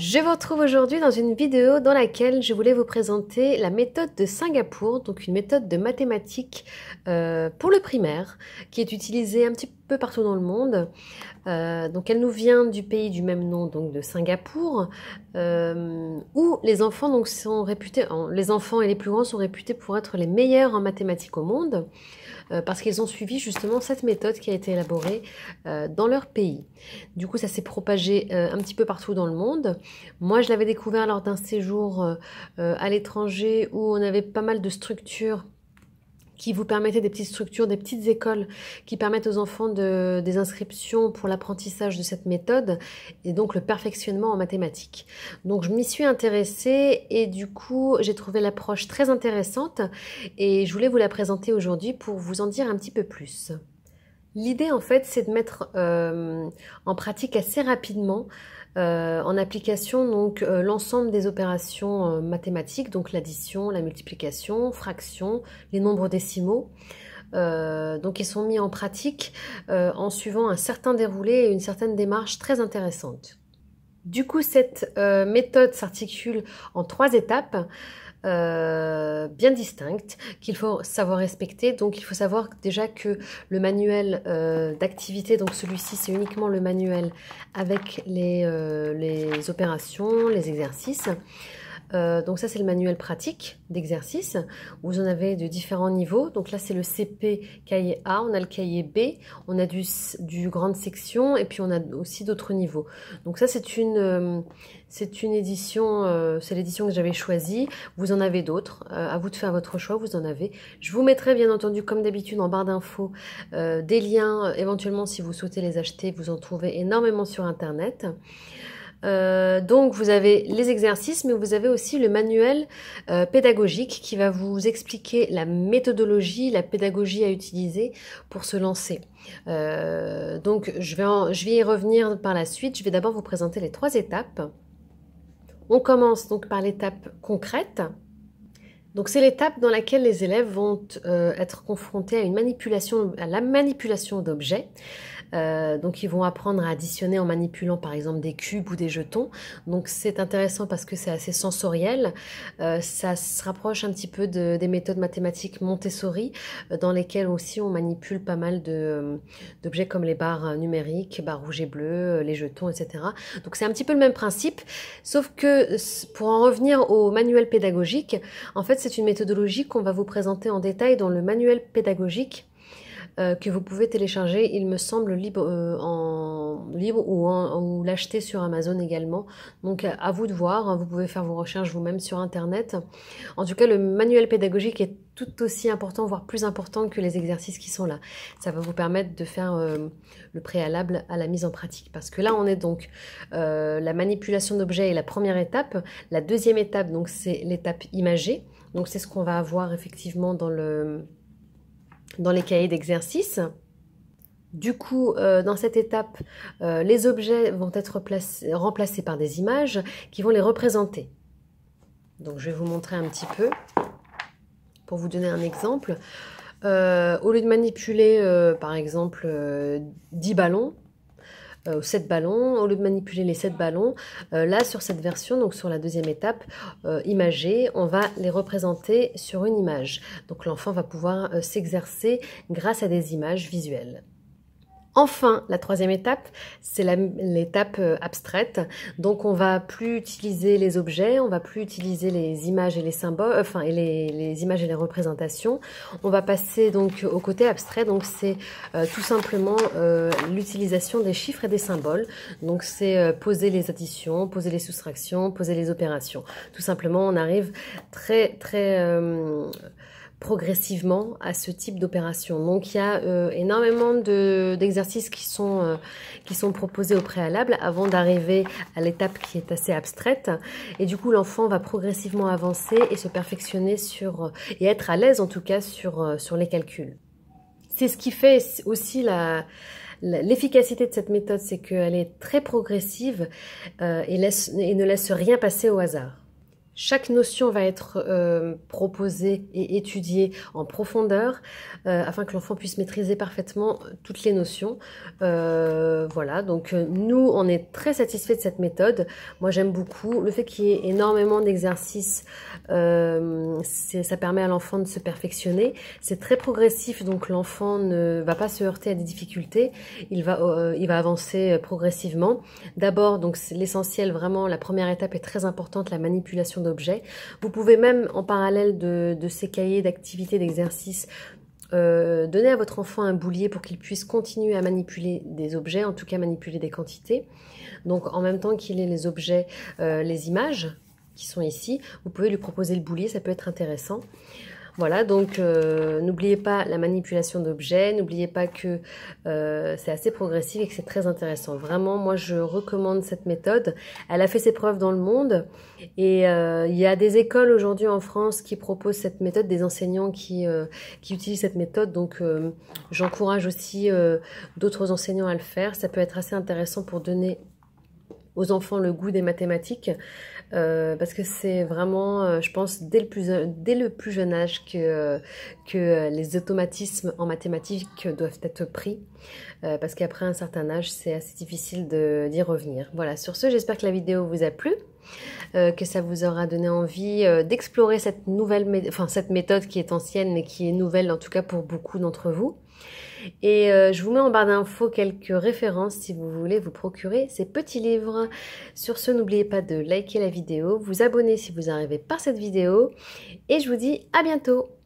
Je vous retrouve aujourd'hui dans une vidéo dans laquelle je voulais vous présenter la méthode de Singapour, donc une méthode de mathématiques euh, pour le primaire, qui est utilisée un petit peu partout dans le monde. Euh, donc elle nous vient du pays du même nom, donc de Singapour, euh, où les enfants sont réputés, les enfants et les plus grands sont réputés pour être les meilleurs en mathématiques au monde. Euh, parce qu'ils ont suivi justement cette méthode qui a été élaborée euh, dans leur pays. Du coup, ça s'est propagé euh, un petit peu partout dans le monde. Moi, je l'avais découvert lors d'un séjour à l'étranger où on avait pas mal de structures qui vous permettait des petites structures, des petites écoles qui permettent aux enfants de, des inscriptions pour l'apprentissage de cette méthode et donc le perfectionnement en mathématiques. Donc je m'y suis intéressée et du coup j'ai trouvé l'approche très intéressante et je voulais vous la présenter aujourd'hui pour vous en dire un petit peu plus. L'idée en fait c'est de mettre euh, en pratique assez rapidement euh, en application donc euh, l'ensemble des opérations euh, mathématiques, donc l'addition, la multiplication, fraction, les nombres décimaux. donc ils sont mis en pratique en suivant un certain déroulé et une certaine démarche très intéressante. Du coup, cette méthode s'articule en trois étapes. Euh, bien distinctes qu'il faut savoir respecter. Donc il faut savoir déjà que le manuel euh, d'activité, donc celui-ci c'est uniquement le manuel avec les, euh, les opérations, les exercices. Euh, donc ça c'est le manuel pratique d'exercice. Vous en avez de différents niveaux. Donc là c'est le CP cahier A, on a le cahier B, on a du, du grande section et puis on a aussi d'autres niveaux. Donc ça c'est une, euh, c'est une édition, euh, c'est l'édition que j'avais choisie. Vous en avez d'autres. à vous de faire votre choix, vous en avez. Je vous mettrai bien entendu comme d'habitude en barre d'infos des liens éventuellement si vous souhaitez les acheter. Vous en trouvez énormément sur internet. Euh, donc vous avez les exercices, mais vous avez aussi le manuel euh, pédagogique qui va vous expliquer la méthodologie, la pédagogie à utiliser pour se lancer. Euh, donc je vais, je vais y revenir par la suite. Je vais d'abord vous présenter les trois étapes. On commence donc par l'étape concrète, donc c'est l'étape dans laquelle les élèves vont euh, être confrontés à une manipulation, à la manipulation d'objets. Euh, donc ils vont apprendre à additionner en manipulant par exemple des cubes ou des jetons. Donc c'est intéressant parce que c'est assez sensoriel. Euh, ça se rapproche un petit peu des méthodes mathématiques Montessori, dans lesquelles aussi on manipule pas mal d'objets comme les barres numériques, barres rouges et bleues, les jetons, etc. Donc c'est un petit peu le même principe, sauf que pour en revenir au manuel pédagogique, en fait c'est une méthodologie qu'on va vous présenter en détail dans le manuel pédagogique euh, que vous pouvez télécharger, il me semble, libre, euh, en, libre ou, l'acheter sur Amazon également. Donc à vous de voir, hein, vous pouvez faire vos recherches vous-même sur Internet. En tout cas, le manuel pédagogique est tout aussi important, voire plus important que les exercices qui sont là. Ça va vous permettre de faire euh, le préalable à la mise en pratique. Parce que là, on est donc la manipulation d'objets est la première étape. La deuxième étape, donc, c'est l'étape imagée. Donc c'est ce qu'on va avoir effectivement dans, les cahiers d'exercice. Du coup, euh, dans cette étape, euh, les objets vont être remplacés par des images qui vont les représenter. Donc je vais vous montrer un petit peu pour vous donner un exemple. Euh, au lieu de manipuler, par exemple, 10 ballons, euh, 7 ballons. Au lieu de manipuler les 7 ballons, euh, là sur cette version, donc sur la deuxième étape euh, imagée, on va les représenter sur une image. Donc l'enfant va pouvoir euh, s'exercer grâce à des images visuelles. Enfin, la troisième étape, c'est l'étape euh, abstraite. Donc, on va plus utiliser les objets, on va plus utiliser les images et les symboles, euh, enfin, et les, images et les représentations. On va passer donc au côté abstrait. Donc, c'est euh, tout simplement l'utilisation des chiffres et des symboles. Donc, c'est poser les additions, poser les soustractions, poser les opérations. Tout simplement, on arrive très, très progressivement à ce type d'opération. Donc il y a euh, énormément d'exercices qui, sont euh, qui sont proposés au préalable avant d'arriver à l'étape qui est assez abstraite. Et du coup l'enfant va progressivement avancer et se perfectionner sur et être à l'aise en tout cas sur, euh, sur les calculs. C'est ce qui fait aussi la, L'efficacité de cette méthode, c'est qu'elle est très progressive et, laisse, et ne laisse rien passer au hasard. Chaque notion va être euh, proposée et étudiée en profondeur euh, afin que l'enfant puisse maîtriser parfaitement euh, toutes les notions. voilà, donc nous, on est très satisfaits de cette méthode. Moi, j'aime beaucoup. Le fait qu'il y ait énormément d'exercices, ça permet à l'enfant de se perfectionner. C'est très progressif, donc l'enfant ne va pas se heurter à des difficultés. Il va, il va avancer progressivement. D'abord, donc l'essentiel, vraiment, la première étape est très importante, la manipulation de vous pouvez même, en parallèle de, ces cahiers d'activités, d'exercices, euh, donner à votre enfant un boulier pour qu'il puisse continuer à manipuler des objets, en tout cas manipuler des quantités. Donc en même temps qu'il ait les objets, euh, les images qui sont ici, vous pouvez lui proposer le boulier, ça peut être intéressant. Voilà, donc euh, n'oubliez pas la manipulation d'objets, n'oubliez pas que euh, c'est assez progressif et que c'est très intéressant. Vraiment, moi je recommande cette méthode. Elle a fait ses preuves dans le monde et euh, il y a des écoles aujourd'hui en France qui proposent cette méthode, des enseignants qui utilisent cette méthode. Donc j'encourage aussi d'autres enseignants à le faire. Ça peut être assez intéressant pour donner aux enfants le goût des mathématiques euh, parce que c'est vraiment, euh, je pense, dès le plus, dès le plus jeune âge que, euh, que les automatismes en mathématiques doivent être pris parce qu'après un certain âge, c'est assez difficile d'y revenir. Voilà, sur ce, j'espère que la vidéo vous a plu. que ça vous aura donné envie d'explorer cette nouvelle, enfin cette méthode qui est ancienne mais qui est nouvelle en tout cas pour beaucoup d'entre vous. Et euh, je vous mets en barre d'infos quelques références si vous voulez vous procurer ces petits livres. Sur ce, n'oubliez pas de liker la vidéo, vous abonner si vous arrivez par cette vidéo. Et je vous dis à bientôt